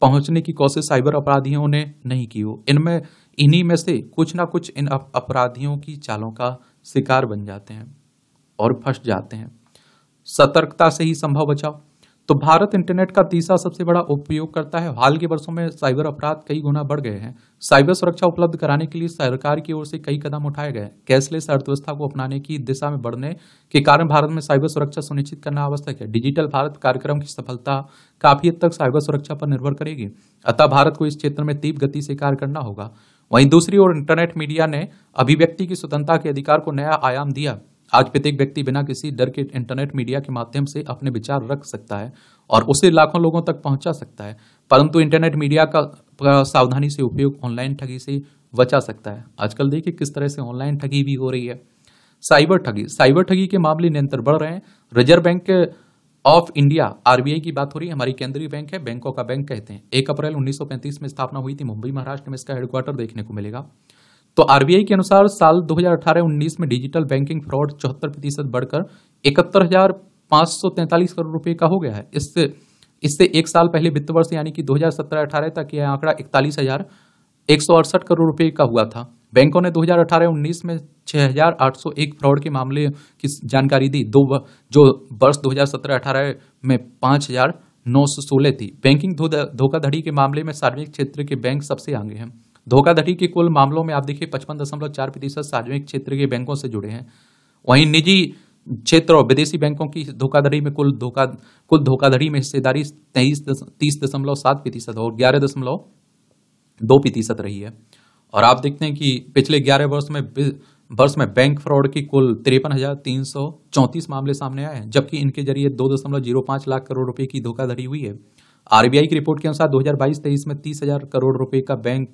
पहुंचने की कोशिश साइबर अपराधियों ने नहीं की हो इनमें इन्हीं में से कुछ ना कुछ इन अपराधियों की चालों का शिकार बन जाते हैं और फंस जाते हैं सतर्कता से ही संभव बचाव तो भारत इंटरनेट का तीसरा सबसे बड़ा उपयोग करता है हाल के वर्षों में साइबर अपराध कई गुना बढ़ गए हैं साइबर सुरक्षा उपलब्ध कराने के लिए सरकार की ओर से कई कदम उठाए गए कैशलेस अर्थव्यवस्था को अपनाने की दिशा में बढ़ने के कारण भारत में साइबर सुरक्षा सुनिश्चित करना आवश्यक है डिजिटल भारत कार्यक्रम की सफलता काफी हद तक साइबर सुरक्षा पर निर्भर करेगी अतः भारत को इस क्षेत्र में तीव्र गति से कार्य करना होगा वहीं दूसरी ओर इंटरनेट मीडिया ने अभिव्यक्ति की स्वतंत्रता के अधिकार को नया आयाम दिया आज प्रत्येक व्यक्ति बिना किसी डर के इंटरनेट मीडिया के माध्यम से अपने विचार रख सकता है और उसे लाखों लोगों तक पहुंचा सकता है परंतु इंटरनेट मीडिया का सावधानी से उपयोग ऑनलाइन ठगी से बचा सकता है आजकल देखिए किस तरह से ऑनलाइन ठगी भी हो रही है साइबर ठगी साइबर ठगी के मामले निरंतर बढ़ रहे हैं रिजर्व बैंक के ऑफ इंडिया आरबीआई की बात हो रही है हमारी केंद्रीय बैंक है बैंकों का बैंक कहते हैं एक अप्रैल 1935 में स्थापना हुई थी मुंबई महाराष्ट्र में इसका हेडक्वार्टर देखने को मिलेगा तो आरबीआई के अनुसार साल 2018-19 में डिजिटल बैंकिंग फ्रॉड चौहत्तर प्रतिशत बढ़कर इकहत्तर हजार सौ तैंतालीस करोड़ रुपए का हो गया है इससे इससे एक साल पहले वित्त वर्ष यानी कि 2017-18 तक यह आंकड़ा इकतालीस हजार एक सौ अड़सठ करोड़ रुपए का हुआ था बैंकों ने 2018-19 में 6,801 फ्रॉड के मामले की जानकारी दी दो जो वर्ष 2017-18 में 5,916 थी बैंकिंग धोखाधड़ी के मामले में सार्वजनिक क्षेत्र के बैंक सबसे आगे हैं धोखाधड़ी के कुल मामलों में आप देखिए पचपन दशमलव चार प्रतिशत सार्वजनिक क्षेत्र के बैंकों से जुड़े हैं वहीं निजी क्षेत्र और विदेशी बैंकों की धोखाधड़ी में कुल धोखा कुल धोखाधड़ी में हिस्सेदारी तेईस तीस दशमलव सात प्रतिशत और ग्यारह दशमलव दो प्रतिशत रही है और आप देखते हैं कि पिछले ग्यारह वर्ष में वर्ष में बैंक फ्रॉड की कुल तिरपन हजार तीन सौ मामले सामने आए हैं जबकि इनके जरिए दो दशमलव जीरो लाख करोड़ रुपए की धोखाधड़ी हुई है आरबीआई की रिपोर्ट के अनुसार 2022-23 में तीस हजार करोड़ रुपए का बैंक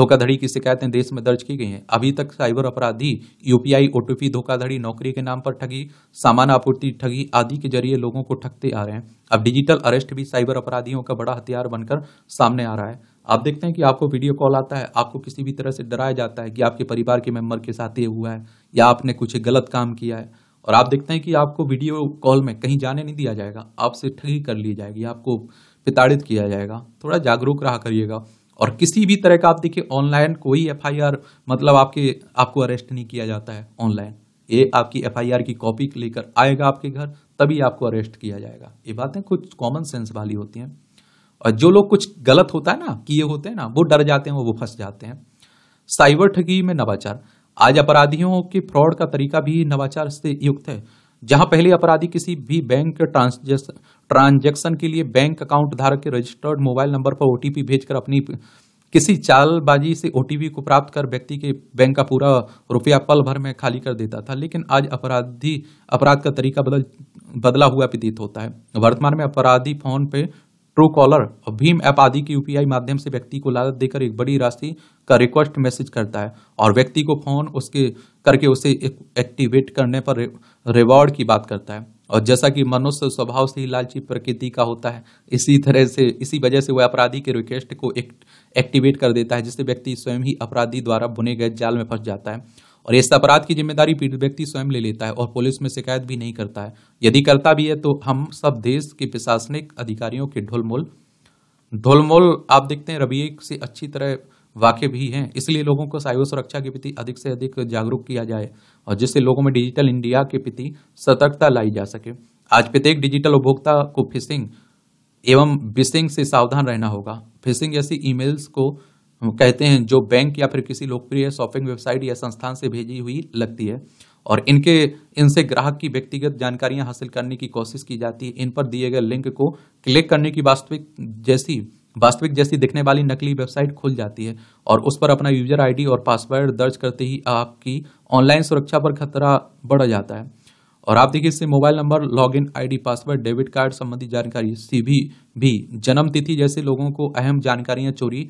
धोखाधड़ी की शिकायतें देश में दर्ज की गई हैं अभी तक साइबर अपराधी यूपीआई ओटीपी धोखाधड़ी नौकरी के नाम पर ठगी सामान आपूर्ति ठगी आदि के जरिए लोगों को ठगते आ रहे हैं अब डिजिटल अरेस्ट भी साइबर अपराधियों का बड़ा हथियार बनकर सामने आ रहा है आप देखते हैं कि आपको वीडियो कॉल आता है आपको किसी भी तरह से डराया जाता है कि आपके परिवार के मेम्बर के साथ ये हुआ है या आपने कुछ गलत काम किया है और आप देखते हैं कि आपको वीडियो कॉल में कहीं जाने नहीं दिया जाएगा आपसे ठगी कर ली जाएगी आपको प्रताड़ित किया जाएगा थोड़ा जागरूक रहा करिएगा और किसी भी तरह का आप देखिए ऑनलाइन कोई एफ मतलब आपके आपको अरेस्ट नहीं किया जाता है ऑनलाइन ये आपकी एफ की कॉपी लेकर आएगा आपके घर तभी आपको अरेस्ट किया जाएगा ये बातें कुछ कॉमन सेंस वाली होती हैं और जो लोग कुछ गलत होता है ना किए होते हैं ना वो डर जाते हैं वो फंस जाते हैं साइबर ठगी में नवाचार आज अपराधियों के फ्रॉड का तरीका भी नवाचार से युक्त है जहां पहले अपराधी किसी भी बैंक ट्रांजेक्शन के लिए बैंक अकाउंट धारक के रजिस्टर्ड मोबाइल नंबर पर ओटीपी भेजकर अपनी किसी चालबाजी से ओटीपी को प्राप्त कर व्यक्ति के बैंक का पूरा रुपया पल भर में खाली कर देता था लेकिन आज अपराधी अपराध का तरीका बदल बदला हुआ प्रतीत होता है वर्तमान में अपराधी फोन पे ट्रू कॉलर और भीम ऐप आदि के यूपीआई माध्यम से व्यक्ति को लागत देकर एक बड़ी राशि का रिक्वेस्ट मैसेज करता है और व्यक्ति को फोन उसके करके उसे एक्टिवेट करने पर रिवॉर्ड की बात करता है और जैसा कि मनुष्य स्वभाव से ही लालची प्रकृति का होता है इसी तरह से इसी वजह से वह अपराधी के रिक्वेस्ट को एक, एक्टिवेट कर देता है जिससे व्यक्ति स्वयं ही अपराधी द्वारा बुने गए जाल में फंस जाता है और इस अपराध की जिम्मेदारी पीड़ित व्यक्ति स्वयं ले लेता है और पुलिस में शिकायत भी नहीं करता है यदि करता भी है तो हम सब देश के प्रशासनिक अधिकारियों के ढोलमोल ढोलमोल आप देखते हैं रवि से अच्छी तरह वाकिफ भी हैं इसलिए लोगों को साइबर सुरक्षा के प्रति अधिक से अधिक जागरूक किया जाए और जिससे लोगों में डिजिटल इंडिया के प्रति सतर्कता लाई जा सके आज प्रत्येक डिजिटल उपभोक्ता को फिशिंग एवं बिसिंग से सावधान रहना होगा फिशिंग जैसी ईमेल्स को कहते हैं जो बैंक या फिर किसी लोकप्रिय शॉपिंग वेबसाइट या संस्थान से भेजी हुई लगती है और इनके इनसे ग्राहक की व्यक्तिगत जानकारियां हासिल करने की कोशिश की जाती है इन पर दिए गए लिंक को क्लिक करने की वास्तविक जैसी वास्तविक जैसी दिखने वाली नकली वेबसाइट खुल जाती है और उस पर अपना यूजर आईडी और पासवर्ड दर्ज करते ही आपकी ऑनलाइन सुरक्षा पर खतरा बढ़ जाता है और आप देखिए इससे mobile number log in password debit card संबंधी जानकारी सीवी भी जन्म तिथि जैसे लोगों को अहम जानकारियां चोरी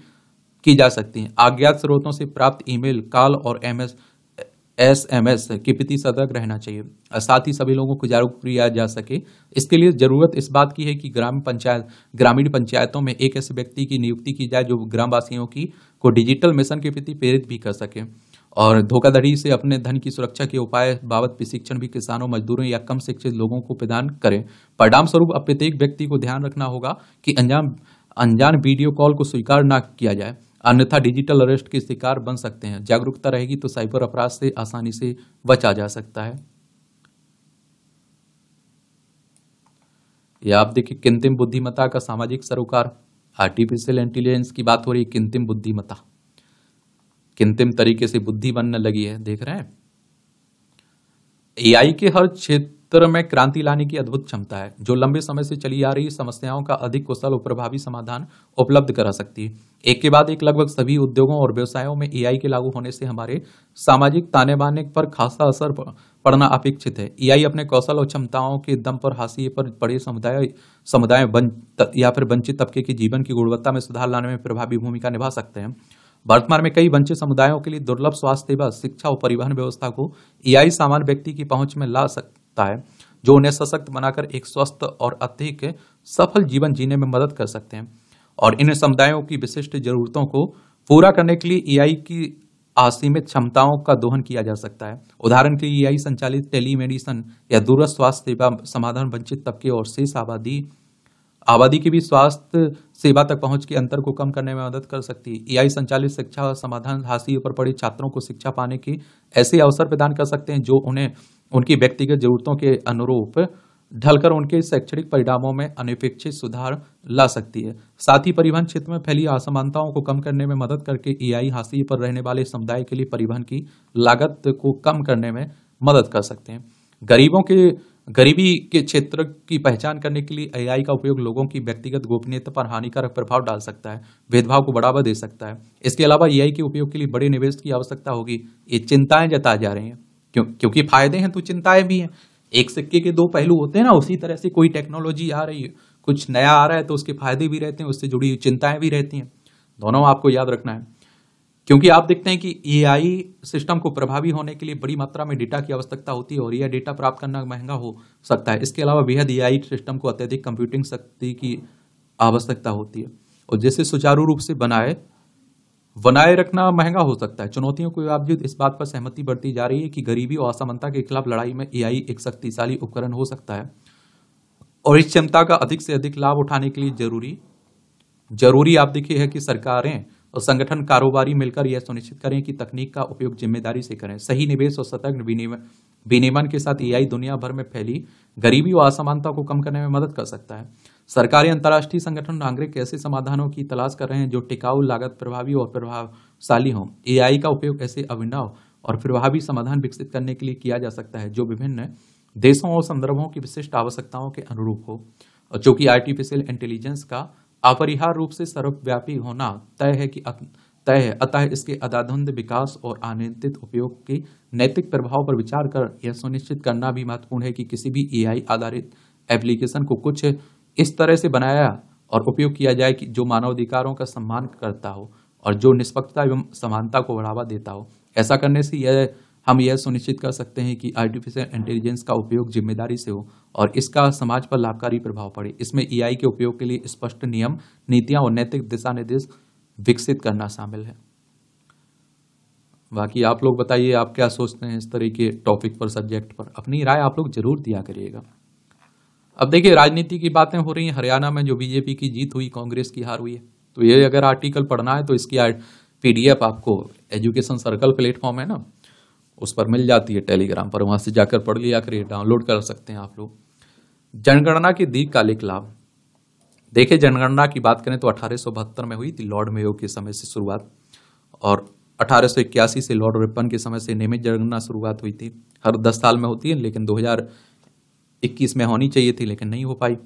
की जा सकती हैं अज्ञात स्रोतों से प्राप्त ईमेल कॉल और M S S M S के प्रति सतर्क रहना चाहिए साथ ही सभी लोगों को जागरूक किया जा सके इसके लिए ज़रूरत इस बात की है कि ग्राम पंचायत ग्रामीण पंचायतों में एक ऐसे व्यक्ति की नियुक्ति की जाए जो ग्रामवासियों की को डिजिटल मिशन के प्रति प्रेरित भी कर सके और धोखाधड़ी से अपने धन की सुरक्षा के उपाय बाबत प्रशिक्षण भी किसानों मजदूरों या कम शिक्षित लोगों को प्रदान करें परिणाम स्वरूप अब प्रत्येक व्यक्ति को ध्यान रखना होगा कि अनजान अनजान वीडियो कॉल को स्वीकार न किया जाए अन्यथा डिजिटल अरेस्ट के शिकार बन सकते हैं जागरूकता रहेगी तो साइबर अपराध से आसानी से बचा जा सकता है या आप देखिए कृत्रिम बुद्धिमत्ता का सामाजिक सरोकार आर्टिफिशियल इंटेलिजेंस की बात हो रही है कृत्रिम बुद्धिमत्ता कृत्रिम तरीके से बुद्धि बनने लगी है देख रहे हैं एआई के हर क्षेत्र उत्तर में क्रांति लाने की अद्भुत क्षमता है जो लंबे समय से चली आ रही समस्याओं का अधिक कुशल और प्रभावी समाधान उपलब्ध करा सकती है एक के बाद एक लगभग सभी उद्योगों और व्यवसायों में एआई के लागू होने से हमारे सामाजिक ताने बाने पर खासा असर पड़ना अपेक्षित है एआई अपने कौशल और क्षमताओं के दम पर हाशिए पर बड़े समुदाय समुदाय या फिर वंचित तबके के जीवन की गुणवत्ता में सुधार लाने में प्रभावी भूमिका निभा सकते हैं वर्तमान में कई वंचित समुदायों के लिए दुर्लभ स्वास्थ्य सेवा शिक्षा और परिवहन व्यवस्था को एआई सामान्य व्यक्ति की पहुंच में ला सकते सकता है जो उन्हें सशक्त बनाकर एक स्वस्थ और अधिक सफल जीवन जीने में मदद कर सकते हैं और इन समुदायों की विशिष्ट जरूरतों को पूरा करने के लिए ईआई की असीमित क्षमताओं का दोहन किया जा सकता है उदाहरण के लिए ईआई संचालित टेलीमेडिसन या दूरस्थ स्वास्थ्य सेवा समाधान वंचित तबके और शेष आबादी आबादी के भी स्वास्थ्य सेवा तक पहुंच के अंतर को कम करने में मदद कर सकती है एआई संचालित शिक्षा और समाधान हासिल पर पड़ी छात्रों को शिक्षा पाने के ऐसे अवसर प्रदान कर सकते हैं जो उन्हें उनकी व्यक्तिगत जरूरतों के अनुरूप ढलकर उनके शैक्षणिक परिणामों में अनपेक्षित सुधार ला सकती है साथ ही परिवहन क्षेत्र में फैली असमानताओं को कम करने में मदद करके एआई हाशिए पर रहने वाले समुदाय के लिए परिवहन की लागत को कम करने में मदद कर सकते हैं गरीबों के गरीबी के क्षेत्र की पहचान करने के लिए एआई का उपयोग लोगों की व्यक्तिगत गोपनीयता पर हानिकारक प्रभाव डाल सकता है भेदभाव को बढ़ावा दे सकता है इसके अलावा एआई के उपयोग के लिए बड़े निवेश की आवश्यकता होगी ये चिंताएं जताई जा रही हैं क्यों क्योंकि फायदे हैं तो चिंताएं भी हैं एक सिक्के के दो पहलू होते हैं ना उसी तरह से कोई टेक्नोलॉजी आ रही है कुछ नया आ रहा है तो उसके फायदे भी रहते हैं उससे जुड़ी चिंताएं भी रहती हैं दोनों आपको याद रखना है क्योंकि आप देखते हैं कि ए सिस्टम को प्रभावी होने के लिए बड़ी मात्रा में डेटा की आवश्यकता होती है और यह डेटा प्राप्त करना महंगा हो सकता है इसके अलावा बेहद ए सिस्टम को अत्यधिक कंप्यूटिंग शक्ति की आवश्यकता होती है और जैसे सुचारू रूप से बनाए बनाए रखना महंगा हो सकता है चुनौतियों के बावजूद इस बात पर सहमति बढ़ती जा रही है कि गरीबी और असमानता के खिलाफ लड़ाई में ए एक शक्तिशाली उपकरण हो सकता है और इस क्षमता का अधिक से अधिक लाभ उठाने के लिए जरूरी जरूरी आप देखिए है कि सरकारें और संगठन कारोबारी मिलकर यह सुनिश्चित करें कि तकनीक का उपयोग जिम्मेदारी से करें सही निवेश और सतर्क विनियमन के साथ एआई दुनिया भर में फैली गरीबी और असमानता को कम करने में मदद कर सकता है सरकारी अंतर्राष्ट्रीय संगठन नागरिक ऐसे समाधानों की तलाश कर रहे हैं जो टिकाऊ लागत प्रभावी और प्रभावशाली हों एआई का उपयोग ऐसे अभिनव और प्रभावी समाधान विकसित करने के लिए किया जा सकता है जो विभिन्न देशों और संदर्भों की विशिष्ट आवश्यकताओं के अनुरूप हो जो कि आर्टिफिशियल इंटेलिजेंस का अपरिहार रूप से सर्वव्यापी होना तय है कि तय है अतः इसके अदाधुंद विकास और अनियंत्रित उपयोग के नैतिक प्रभाव पर विचार कर यह सुनिश्चित करना भी महत्वपूर्ण है कि किसी भी एआई आधारित एप्लीकेशन को कुछ इस तरह से बनाया और उपयोग किया जाए कि जो मानवाधिकारों का सम्मान करता हो और जो निष्पक्षता एवं समानता को बढ़ावा देता हो ऐसा करने से यह हम यह सुनिश्चित कर सकते हैं कि आर्टिफिशियल इंटेलिजेंस का उपयोग जिम्मेदारी से हो और इसका समाज पर लाभकारी प्रभाव पड़े इसमें ईआई के उपयोग के लिए स्पष्ट नियम नीतियां और नैतिक दिशा निर्देश विकसित करना शामिल है बाकी आप लोग बताइए आप क्या सोचते हैं इस तरह के टॉपिक पर सब्जेक्ट पर अपनी राय आप लोग जरूर दिया करिएगा अब देखिए राजनीति की बातें हो रही हैं हरियाणा में जो बीजेपी की जीत हुई कांग्रेस की हार हुई है तो ये अगर आर्टिकल पढ़ना है तो इसकी पीडीएफ आपको एजुकेशन सर्कल प्लेटफॉर्म है ना उस पर मिल जाती है टेलीग्राम पर वहाँ से जाकर पढ़ लिया करिए डाउनलोड कर सकते हैं आप लोग जनगणना के दीर्घकालिक लाभ देखिए जनगणना की बात करें तो अठारह में हुई थी लॉर्ड मेयो के समय से शुरुआत और अठारह से लॉर्ड रिपन के समय से नियमित जनगणना शुरुआत हुई थी हर दस साल में होती है लेकिन दो में होनी चाहिए थी लेकिन नहीं हो पाई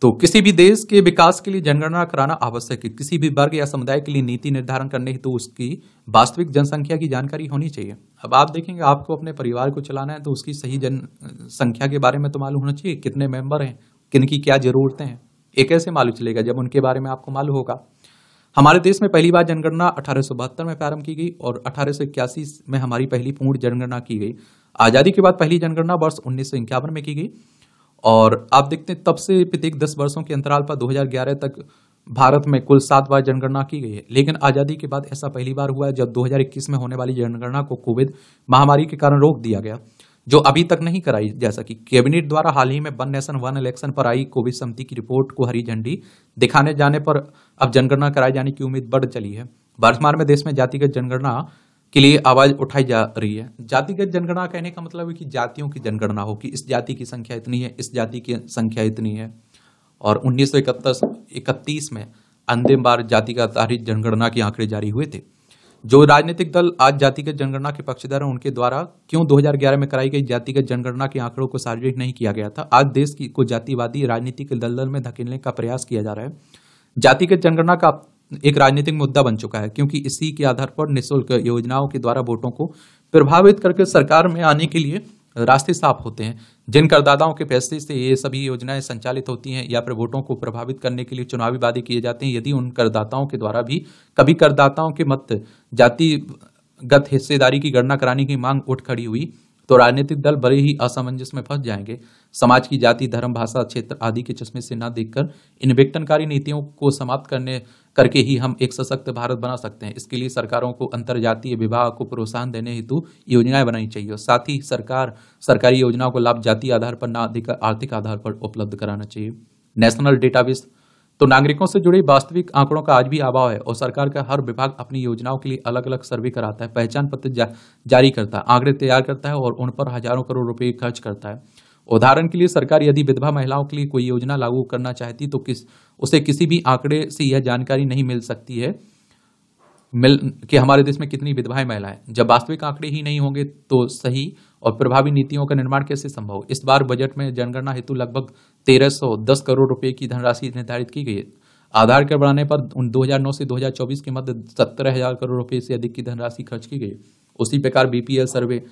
तो किसी भी देश के विकास के लिए जनगणना कराना आवश्यक है किसी भी वर्ग या समुदाय के लिए नीति निर्धारण करने हेतु तो उसकी वास्तविक जनसंख्या की जानकारी होनी चाहिए अब आप देखेंगे आपको अपने परिवार को चलाना है तो उसकी सही जनसंख्या के बारे में तो मालूम होना चाहिए कितने मेंबर हैं किन की क्या ज़रूरतें हैं ये कैसे मालूम चलेगा जब उनके बारे में आपको मालूम होगा हमारे देश में पहली बार जनगणना अठारह में प्रारंभ की गई और अठारह में हमारी पहली पूर्ण जनगणना की गई आज़ादी के बाद पहली जनगणना वर्ष उन्नीस में की गई और आप देखते हैं तब से प्रत्येक दस वर्षों के अंतराल पर 2011 तक भारत में कुल सात बार जनगणना की गई है लेकिन आज़ादी के बाद ऐसा पहली बार हुआ है जब 2021 में होने वाली जनगणना को कोविड महामारी के कारण रोक दिया गया जो अभी तक नहीं कराई जैसा कि कैबिनेट द्वारा हाल ही में वन नेशन वन इलेक्शन पर आई कोविड समिति की रिपोर्ट को हरी झंडी दिखाने जाने पर अब जनगणना कराए जाने की उम्मीद बढ़ चली है वर्तमान में देश में जातिगत जनगणना के लिए आवाज उठाई जा रही है जातिगत जनगणना कहने का मतलब है कि जातियों की जनगणना हो कि इस जाति की संख्या इतनी है इस जाति की संख्या इतनी है और उन्नीस सौ में अंतिम बार जाति का तारीख जनगणना के आंकड़े जारी हुए थे जो राजनीतिक दल आज जातिगत जनगणना के पक्षधर हैं उनके द्वारा क्यों 2011 में कराई गई जातिगत जनगणना के आंकड़ों को सार्वजनिक नहीं किया गया था आज देश की को जातिवादी राजनीति के दलदल में धकेलने का प्रयास किया जा रहा है जातिगत जनगणना का एक राजनीतिक मुद्दा बन चुका है क्योंकि इसी के आधार पर निःशुल्क योजनाओं के द्वारा वोटों को प्रभावित करके सरकार में आने के लिए रास्ते साफ होते हैं जिन करदाताओं के पैसे से ये सभी योजनाएं संचालित होती हैं या फिर वोटों को प्रभावित करने के लिए चुनावी वादे किए जाते हैं यदि उन करदाताओं के द्वारा भी कभी करदाताओं के मत जातिगत हिस्सेदारी की गणना कराने की मांग उठ खड़ी हुई तो राजनीतिक दल भले ही असमंजस में फंस जाएंगे समाज की जाति धर्म भाषा क्षेत्र आदि के चश्मे से ना देखकर इन विघटनकारी नीतियों को समाप्त करने करके ही हम एक सशक्त भारत बना सकते हैं इसके लिए सरकारों को जातीय विवाह को प्रोत्साहन देने हेतु योजनाएं बनानी चाहिए और साथ ही सरकार सरकारी योजनाओं को लाभ जाति आधार पर ना देकर आर्थिक आधार पर उपलब्ध कराना चाहिए नेशनल डेटाबेस तो नागरिकों से जुड़े वास्तविक आंकड़ों का आज भी अभाव है और सरकार का हर विभाग अपनी योजनाओं के लिए अलग अलग सर्वे कराता है पहचान पत्र जा, जारी करता है आंकड़े तैयार करता है और उन पर हजारों करोड़ रुपए खर्च करता है उदाहरण के लिए सरकार यदि विधवा महिलाओं के लिए कोई योजना लागू करना चाहती तो किस उसे किसी भी आंकड़े से यह जानकारी नहीं मिल सकती है मिल कि हमारे देश में कितनी विधवाएं महिलाएं जब वास्तविक आंकड़े ही नहीं होंगे तो सही और प्रभावी नीतियों का निर्माण कैसे संभव इस बार बजट में जनगणना हेतु लगभग तेरह करोड़ रुपए की धनराशि निर्धारित की गई है आधार के बढ़ाने पर 2009 से 2024 के मध्य सत्रह हजार करोड़ रुपए से अधिक की धनराशि खर्च की गई उसी प्रकार BPL survey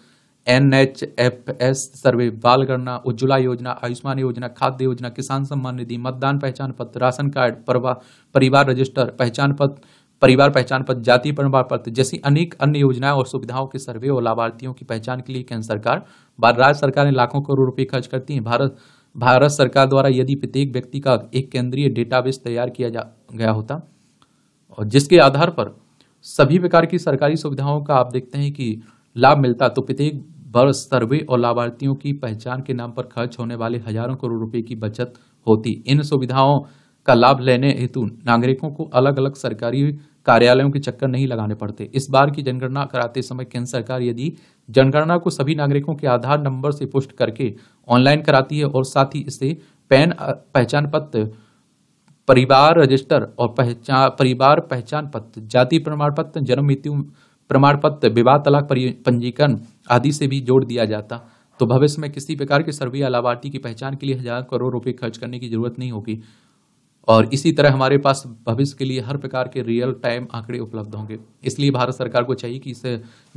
N H F S survey बाल गणना उज्ज्वला योजना आयुष्मान योजना खाद्य योजना किसान सम्मान निधि मतदान पहचान पत्र राशन कार्ड परिवार रजिस्टर पहचान पत्र परिवार पहचान पत्र जाति प्रमाण पत्र जैसी अनेक अन्य योजनाएं और सुविधाओं के सर्वे और लाभार्थियों की पहचान के लिए केंद्र सरकार राज्य सरकार ने लाखों करोड़ रुपए खर्च करती है भारत भारत सरकार द्वारा यदि प्रत्येक व्यक्ति का एक केंद्रीय डेटाबेस तैयार किया जा गया होता और जिसके आधार पर सभी प्रकार की सरकारी सुविधाओं का आप देखते हैं कि लाभ मिलता तो प्रत्येक वर्ष सर्वे और लाभार्थियों की पहचान के नाम पर खर्च होने वाले हजारों करोड़ रुपए की बचत होती इन सुविधाओं का लाभ लेने हेतु नागरिकों को अलग अलग सरकारी कार्यालयों के चक्कर नहीं लगाने पड़ते इस बार की जनगणना कराते समय केंद्र सरकार यदि जनगणना को सभी नागरिकों के आधार नंबर से पुष्ट करके ऑनलाइन कराती है और साथ ही इसे पैन पहचान पत्र परिवार रजिस्टर और पहचान परिवार पहचान पत्र जाति प्रमाण पत्र जन्म मृत्यु प्रमाण पत्र विवाह तलाक पंजीकरण आदि से भी जोड़ दिया जाता तो भविष्य में किसी प्रकार के सर्वे या लाभार्थी की पहचान के लिए हजार करोड़ रुपए खर्च करने की जरूरत नहीं होगी और इसी तरह हमारे पास भविष्य के लिए हर प्रकार के रियल टाइम आंकड़े उपलब्ध होंगे इसलिए भारत सरकार को चाहिए कि इस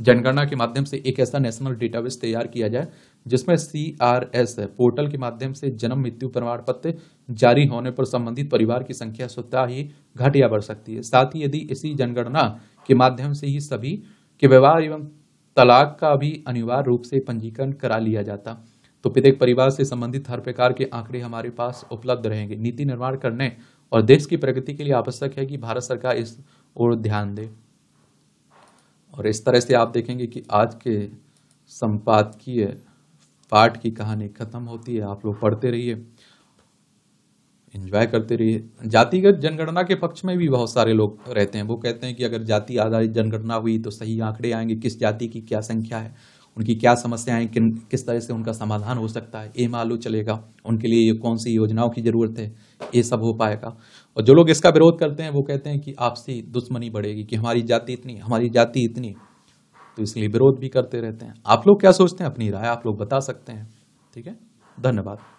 जनगणना के माध्यम से एक ऐसा नेशनल डेटाबेस तैयार किया जाए जिसमें सी आर एस पोर्टल के माध्यम से जन्म मृत्यु प्रमाण पत्र जारी होने पर संबंधित परिवार की संख्या स्वतः ही घट या बढ़ सकती है साथ ही यदि इसी जनगणना के माध्यम से ही सभी के व्यवहार एवं तलाक का भी अनिवार्य रूप से पंजीकरण करा लिया जाता तो प्रत्येक परिवार से संबंधित हर प्रकार के आंकड़े हमारे पास उपलब्ध रहेंगे नीति निर्माण करने और देश की प्रगति के लिए आवश्यक है कि भारत सरकार इस ओर ध्यान दे और इस तरह से आप देखेंगे कि आज के संपादकीय पाठ की कहानी खत्म होती है आप लोग पढ़ते रहिए एंजॉय करते रहिए जातिगत जनगणना के पक्ष में भी बहुत सारे लोग रहते हैं वो कहते हैं कि अगर जाति आधारित जनगणना हुई तो सही आंकड़े आएंगे किस जाति की क्या संख्या है उनकी क्या समस्याएं किन किस तरह से उनका समाधान हो सकता है ये मालूम चलेगा उनके लिए कौन सी योजनाओं की ज़रूरत है ये सब हो पाएगा और जो लोग इसका विरोध करते हैं वो कहते हैं कि आपसी दुश्मनी बढ़ेगी कि हमारी जाति इतनी हमारी जाति इतनी तो इसलिए विरोध भी करते रहते हैं आप लोग क्या सोचते हैं अपनी राय आप लोग बता सकते हैं ठीक है धन्यवाद